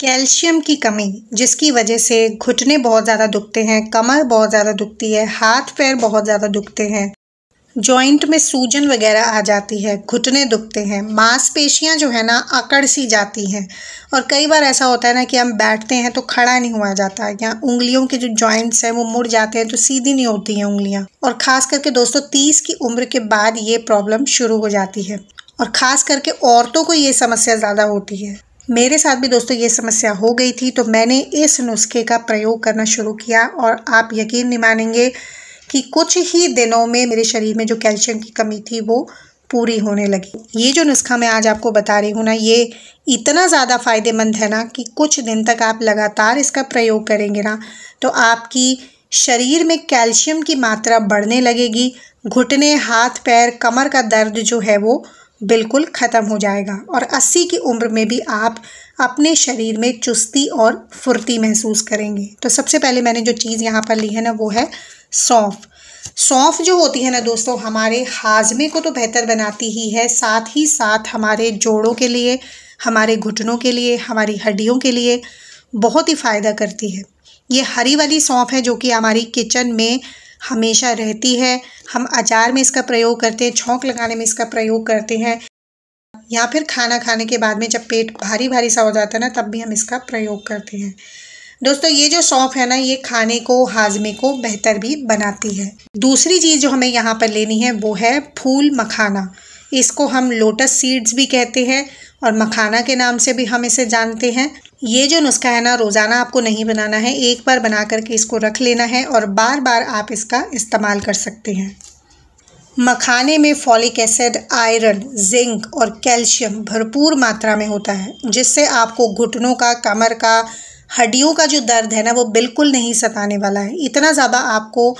calcium की कमी जिसकी वजह से घुटने बहुत ज़्यादा दुखते हैं कमर बहुत ज़्यादा दुखती है हाथ पैर बहुत ज़्यादा दुखते हैं जॉइंट में सूजन वगैरह आ जाती है घुटने दुखते हैं मांसपेशियां जो है ना अकड़ सी जाती हैं और कई बार ऐसा होता है ना कि हम बैठते हैं तो खड़ा नहीं हुआ जाता है या उंगलियों के जो जॉइंट्स हैं वो मुड़ जाते हैं तो सीधी नहीं होती हैं उंगलियां और ख़ास करके दोस्तों तीस की उम्र के बाद ये प्रॉब्लम शुरू हो जाती है और ख़ास करके औरतों को ये समस्या ज़्यादा होती है मेरे साथ भी दोस्तों ये समस्या हो गई थी तो मैंने इस नुस्खे का प्रयोग करना शुरू किया और आप यकीन नहीं मानेंगे कि कुछ ही दिनों में मेरे शरीर में जो कैल्शियम की कमी थी वो पूरी होने लगी ये जो नुस्खा मैं आज आपको बता रही हूँ ना ये इतना ज़्यादा फ़ायदेमंद है ना कि कुछ दिन तक आप लगातार इसका प्रयोग करेंगे ना तो आपकी शरीर में कैल्शियम की मात्रा बढ़ने लगेगी घुटने हाथ पैर कमर का दर्द जो है वो बिल्कुल ख़त्म हो जाएगा और 80 की उम्र में भी आप अपने शरीर में चुस्ती और फुर्ती महसूस करेंगे तो सबसे पहले मैंने जो चीज़ यहाँ पर ली है ना वो है सौंफ सौंफ जो होती है ना दोस्तों हमारे हाजमे को तो बेहतर बनाती ही है साथ ही साथ हमारे जोड़ों के लिए हमारे घुटनों के लिए हमारी हड्डियों के लिए बहुत ही फ़ायदा करती है ये हरी वाली सौंफ है जो कि हमारी किचन में हमेशा रहती है हम अचार में इसका प्रयोग करते हैं छोंक लगाने में इसका प्रयोग करते हैं या फिर खाना खाने के बाद में जब पेट भारी भारी सा हो जाता है ना तब भी हम इसका प्रयोग करते हैं दोस्तों ये जो सौंफ है ना ये खाने को हाजमे को बेहतर भी बनाती है दूसरी चीज़ जो हमें यहाँ पर लेनी है वो है फूल मखाना इसको हम लोटस सीड्स भी कहते हैं और मखाना के नाम से भी हम इसे जानते हैं ये जो नुस्खा है ना रोज़ाना आपको नहीं बनाना है एक बार बना करके इसको रख लेना है और बार बार आप इसका इस्तेमाल कर सकते हैं मखाने में फॉलिक एसिड आयरन जिंक और कैल्शियम भरपूर मात्रा में होता है जिससे आपको घुटनों का कमर का हड्डियों का जो दर्द है ना वो बिल्कुल नहीं सताने वाला है इतना ज़्यादा आपको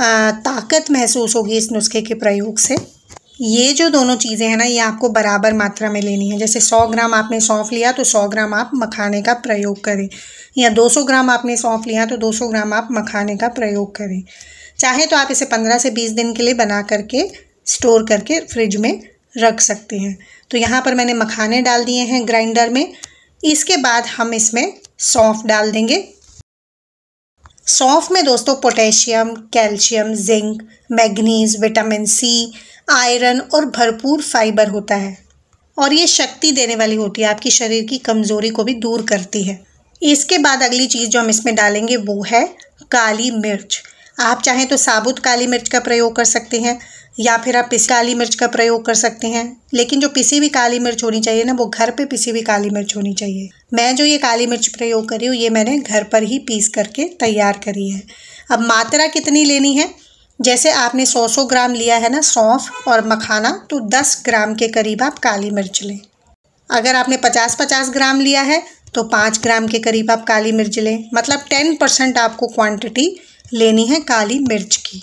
आ, ताकत महसूस होगी इस नुस्खे के प्रयोग से ये जो दोनों चीज़ें हैं ना ये आपको बराबर मात्रा में लेनी है जैसे 100 ग्राम आपने सौंफ लिया तो 100 ग्राम आप मखाने का प्रयोग करें या 200 ग्राम आपने सौंफ लिया तो 200 ग्राम आप मखाने का प्रयोग करें चाहे तो आप इसे 15 से 20 दिन के लिए बना करके स्टोर करके फ्रिज में रख सकते हैं तो यहाँ पर मैंने मखाने डाल दिए हैं ग्राइंडर में इसके बाद हम इसमें सौंफ डाल देंगे सौंफ में दोस्तों potassium calcium zinc manganese vitamin C iron और भरपूर फाइबर होता है और ये शक्ति देने वाली होती है आपकी शरीर की कमज़ोरी को भी दूर करती है इसके बाद अगली चीज़ जो हम इसमें डालेंगे वो है काली मिर्च आप चाहें तो साबुत काली मिर्च का प्रयोग कर सकते हैं या फिर आप पिसी काली मिर्च का प्रयोग कर सकते हैं लेकिन जो पिसी हुई काली मिर्च होनी चाहिए ना वो घर पे पिसी हुई काली मिर्च होनी चाहिए मैं जो ये काली मिर्च प्रयोग करी हूँ ये मैंने घर पर ही पीस करके तैयार करी है अब मात्रा कितनी लेनी है जैसे आपने 100 सौ ग्राम लिया है ना सौंफ और मखाना तो 10 ग्राम के करीब आप काली मिर्च लें अगर आपने 50-50 ग्राम लिया है तो 5 ग्राम के करीब आप काली मिर्च लें मतलब 10 परसेंट आपको क्वांटिटी लेनी है काली मिर्च की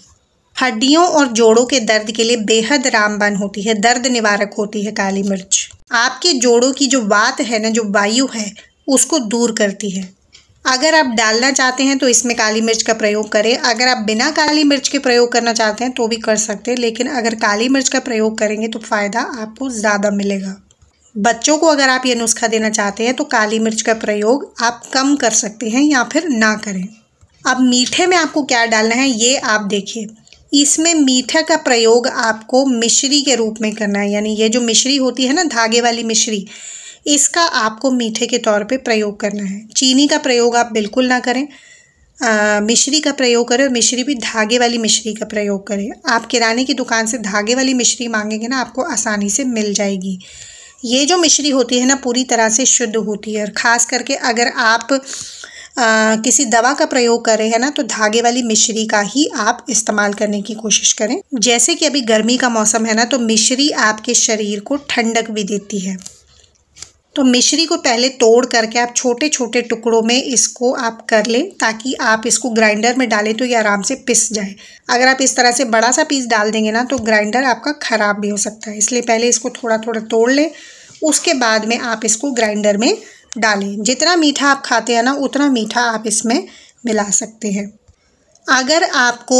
हड्डियों और जोड़ों के दर्द के लिए बेहद रामबन होती है दर्द निवारक होती है काली मिर्च आपके जोड़ों की जो बात है ना जो वायु है उसको दूर करती है अगर आप डालना चाहते हैं तो इसमें काली मिर्च का प्रयोग करें अगर आप बिना काली मिर्च के प्रयोग करना चाहते हैं तो भी कर सकते हैं लेकिन अगर काली मिर्च का प्रयोग करेंगे तो फ़ायदा आपको ज़्यादा मिलेगा बच्चों को अगर आप ये नुस्खा देना चाहते हैं तो काली मिर्च का प्रयोग आप कम कर सकते हैं या फिर ना करें अब मीठे में आपको क्या डालना है ये आप देखिए इसमें मीठा का प्रयोग आपको मिश्री के रूप में करना है यानी ये जो मिश्री होती है ना धागे वाली मिश्री इसका आपको मीठे के तौर पे प्रयोग करना है चीनी का प्रयोग आप बिल्कुल ना करें आ, मिश्री का प्रयोग करें और मिश्री भी धागे वाली मिश्री का प्रयोग करें आप किराने की दुकान से धागे वाली मिश्री मांगेंगे ना आपको आसानी से मिल जाएगी ये जो मिश्री होती है ना पूरी तरह से शुद्ध होती है और ख़ास करके अगर आप आ, किसी दवा का प्रयोग कर रहे हैं ना तो धागे वाली मिश्री का ही आप इस्तेमाल करने की कोशिश करें जैसे कि अभी गर्मी का मौसम है ना तो मिश्री आपके शरीर को ठंडक भी देती है तो मिश्री को पहले तोड़ करके आप छोटे छोटे टुकड़ों में इसको आप कर लें ताकि आप इसको ग्राइंडर में डालें तो ये आराम से पिस जाए अगर आप इस तरह से बड़ा सा पीस डाल देंगे ना तो ग्राइंडर आपका ख़राब भी हो सकता है इसलिए पहले इसको थोड़ा थोड़ा तोड़ लें उसके बाद में आप इसको ग्राइंडर में डालें जितना मीठा आप खाते हैं ना उतना मीठा आप इसमें मिला सकते हैं अगर आपको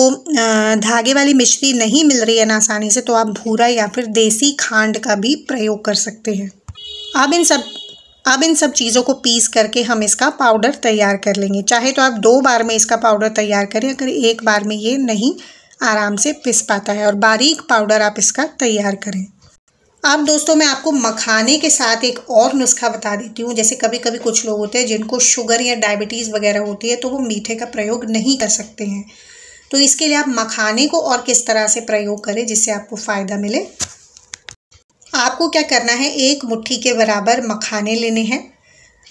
धागे वाली मिश्री नहीं मिल रही है ना आसानी से तो आप भूरा या फिर देसी खांड का भी प्रयोग कर सकते हैं अब इन सब अब इन सब चीज़ों को पीस करके हम इसका पाउडर तैयार कर लेंगे चाहे तो आप दो बार में इसका पाउडर तैयार करें अगर एक बार में ये नहीं आराम से पिस पाता है और बारीक पाउडर आप इसका तैयार करें अब दोस्तों मैं आपको मखाने के साथ एक और नुस्खा बता देती हूँ जैसे कभी कभी कुछ लोग होते हैं जिनको शुगर या डायबिटीज़ वगैरह होती है तो वो मीठे का प्रयोग नहीं कर सकते हैं तो इसके लिए आप मखाने को और किस तरह से प्रयोग करें जिससे आपको फ़ायदा मिले आपको क्या करना है एक मुट्ठी के बराबर मखाने लेने हैं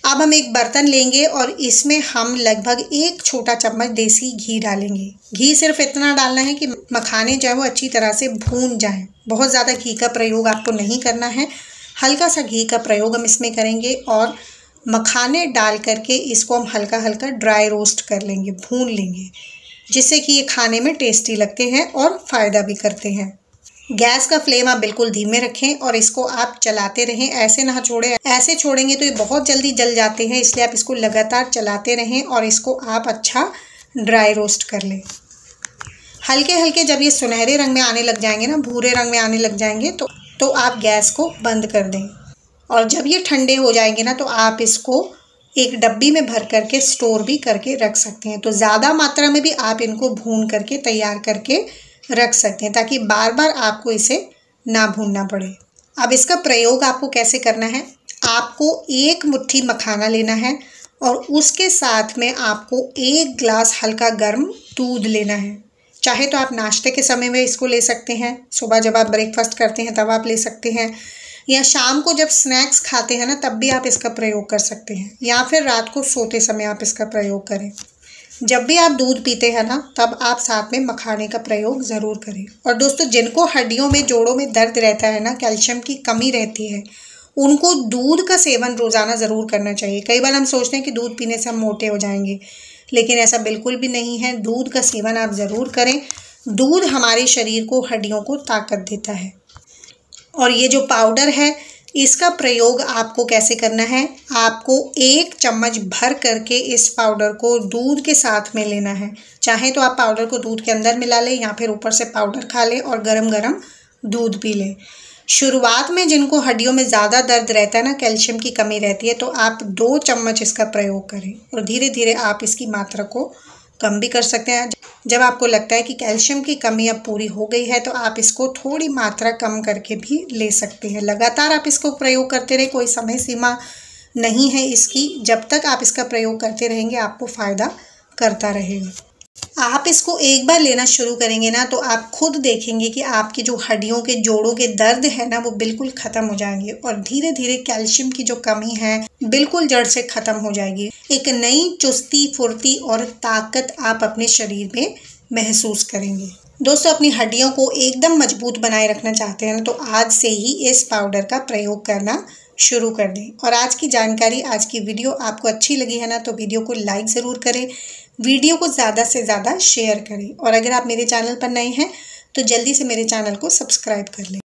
अब हम एक बर्तन लेंगे और इसमें हम लगभग एक छोटा चम्मच देसी घी डालेंगे घी सिर्फ इतना डालना है कि मखाने जो है वो अच्छी तरह से भून जाएं बहुत ज़्यादा घी का प्रयोग आपको नहीं करना है हल्का सा घी का प्रयोग हम इसमें करेंगे और मखाने डाल करके इसको हम हल्का हल्का ड्राई रोस्ट कर लेंगे भून लेंगे जिससे कि ये खाने में टेस्टी लगते हैं और फ़ायदा भी करते हैं गैस का फ्लेम आप बिल्कुल धीमे रखें और इसको आप चलाते रहें ऐसे ना छोड़ें ऐसे छोड़ेंगे तो ये बहुत जल्दी जल जाते हैं इसलिए आप इसको लगातार चलाते रहें और इसको आप अच्छा ड्राई रोस्ट कर लें हल्के हल्के जब ये सुनहरे रंग में आने लग जाएंगे ना भूरे रंग में आने लग जाएंगे तो तो आप गैस को बंद कर दें और जब ये ठंडे हो जाएंगे ना तो आप इसको एक डब्बी में भर करके स्टोर भी करके रख सकते हैं तो ज़्यादा मात्रा में भी आप इनको भून करके तैयार करके रख सकते हैं ताकि बार बार आपको इसे ना भूनना पड़े अब इसका प्रयोग आपको कैसे करना है आपको एक मुट्ठी मखाना लेना है और उसके साथ में आपको एक ग्लास हल्का गर्म दूध लेना है चाहे तो आप नाश्ते के समय में इसको ले सकते हैं सुबह जब आप ब्रेकफास्ट करते हैं तब आप ले सकते हैं या शाम को जब स्नैक्स खाते हैं ना तब भी आप इसका प्रयोग कर सकते हैं या फिर रात को सोते समय आप इसका प्रयोग करें जब भी आप दूध पीते हैं ना तब आप साथ में मखाने का प्रयोग ज़रूर करें और दोस्तों जिनको हड्डियों में जोड़ों में दर्द रहता है ना कैल्शियम की कमी रहती है उनको दूध का सेवन रोज़ाना ज़रूर करना चाहिए कई बार हम सोचते हैं कि दूध पीने से हम मोटे हो जाएंगे लेकिन ऐसा बिल्कुल भी नहीं है दूध का सेवन आप ज़रूर करें दूध हमारे शरीर को हड्डियों को ताकत देता है और ये जो पाउडर है इसका प्रयोग आपको कैसे करना है आपको एक चम्मच भर करके इस पाउडर को दूध के साथ में लेना है चाहे तो आप पाउडर को दूध के अंदर मिला लें या फिर ऊपर से पाउडर खा लें और गरम गरम दूध पी लें शुरुआत में जिनको हड्डियों में ज़्यादा दर्द रहता है ना कैल्शियम की कमी रहती है तो आप दो चम्मच इसका प्रयोग करें और धीरे धीरे आप इसकी मात्रा को कम भी कर सकते हैं जब आपको लगता है कि कैल्शियम की कमी अब पूरी हो गई है तो आप इसको थोड़ी मात्रा कम करके भी ले सकते हैं लगातार आप इसको प्रयोग करते रहे कोई समय सीमा नहीं है इसकी जब तक आप इसका प्रयोग करते रहेंगे आपको फ़ायदा करता रहेगा आप इसको एक बार लेना शुरू करेंगे ना तो आप खुद देखेंगे कि आपकी जो हड्डियों के जोड़ों के दर्द है ना वो बिल्कुल ख़त्म हो जाएंगे और धीरे धीरे कैल्शियम की जो कमी है बिल्कुल जड़ से ख़त्म हो जाएगी एक नई चुस्ती फुर्ती और ताकत आप अपने शरीर में महसूस करेंगे दोस्तों अपनी हड्डियों को एकदम मजबूत बनाए रखना चाहते हैं ना तो आज से ही इस पाउडर का प्रयोग करना शुरू कर दें और आज की जानकारी आज की वीडियो आपको अच्छी लगी है ना तो वीडियो को लाइक ज़रूर करें वीडियो को ज़्यादा से ज़्यादा शेयर करें और अगर आप मेरे चैनल पर नए हैं तो जल्दी से मेरे चैनल को सब्सक्राइब कर लें